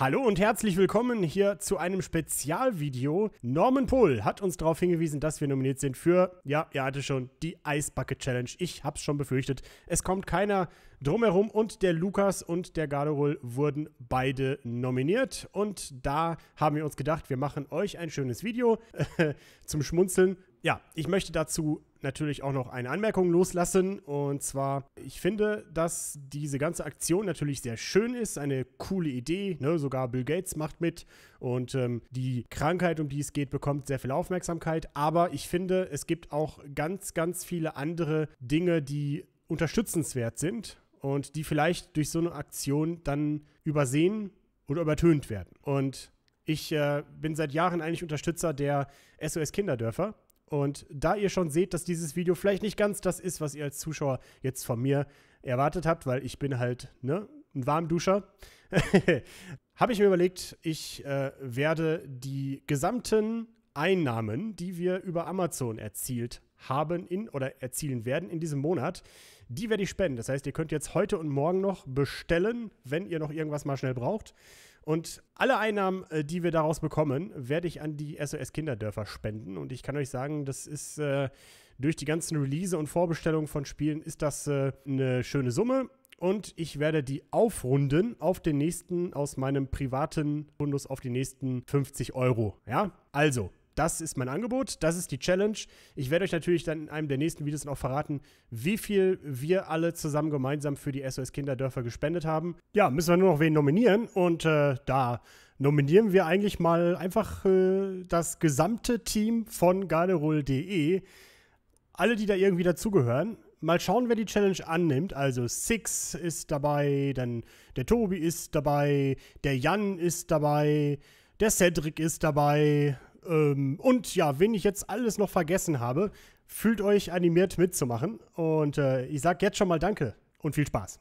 Hallo und herzlich willkommen hier zu einem Spezialvideo. Norman Pohl hat uns darauf hingewiesen, dass wir nominiert sind für, ja, ihr hattet schon, die Eisbucket Challenge. Ich hab's schon befürchtet. Es kommt keiner drumherum und der Lukas und der Garderol wurden beide nominiert. Und da haben wir uns gedacht, wir machen euch ein schönes Video äh, zum Schmunzeln ja, ich möchte dazu natürlich auch noch eine Anmerkung loslassen. Und zwar, ich finde, dass diese ganze Aktion natürlich sehr schön ist, eine coole Idee. Ne? Sogar Bill Gates macht mit und ähm, die Krankheit, um die es geht, bekommt sehr viel Aufmerksamkeit. Aber ich finde, es gibt auch ganz, ganz viele andere Dinge, die unterstützenswert sind und die vielleicht durch so eine Aktion dann übersehen oder übertönt werden. Und ich äh, bin seit Jahren eigentlich Unterstützer der SOS Kinderdörfer und da ihr schon seht, dass dieses Video vielleicht nicht ganz das ist, was ihr als Zuschauer jetzt von mir erwartet habt, weil ich bin halt ne, ein Warmduscher, habe ich mir überlegt, ich äh, werde die gesamten Einnahmen, die wir über Amazon erzielt haben in oder erzielen werden in diesem Monat, die werde ich spenden. Das heißt, ihr könnt jetzt heute und morgen noch bestellen, wenn ihr noch irgendwas mal schnell braucht. Und alle Einnahmen, äh, die wir daraus bekommen, werde ich an die SOS Kinderdörfer spenden. Und ich kann euch sagen, das ist äh, durch die ganzen Release und Vorbestellungen von Spielen ist das äh, eine schöne Summe. Und ich werde die aufrunden auf den nächsten, aus meinem privaten Fundus auf die nächsten 50 Euro. Ja, also das ist mein Angebot, das ist die Challenge. Ich werde euch natürlich dann in einem der nächsten Videos noch verraten, wie viel wir alle zusammen gemeinsam für die SOS Kinderdörfer gespendet haben. Ja, müssen wir nur noch wen nominieren und äh, da nominieren wir eigentlich mal einfach äh, das gesamte Team von garderol.de. Alle, die da irgendwie dazugehören. Mal schauen, wer die Challenge annimmt. Also Six ist dabei, dann der Tobi ist dabei, der Jan ist dabei, der Cedric ist dabei, ähm, und ja, wenn ich jetzt alles noch vergessen habe, fühlt euch animiert mitzumachen. Und äh, ich sage jetzt schon mal Danke und viel Spaß.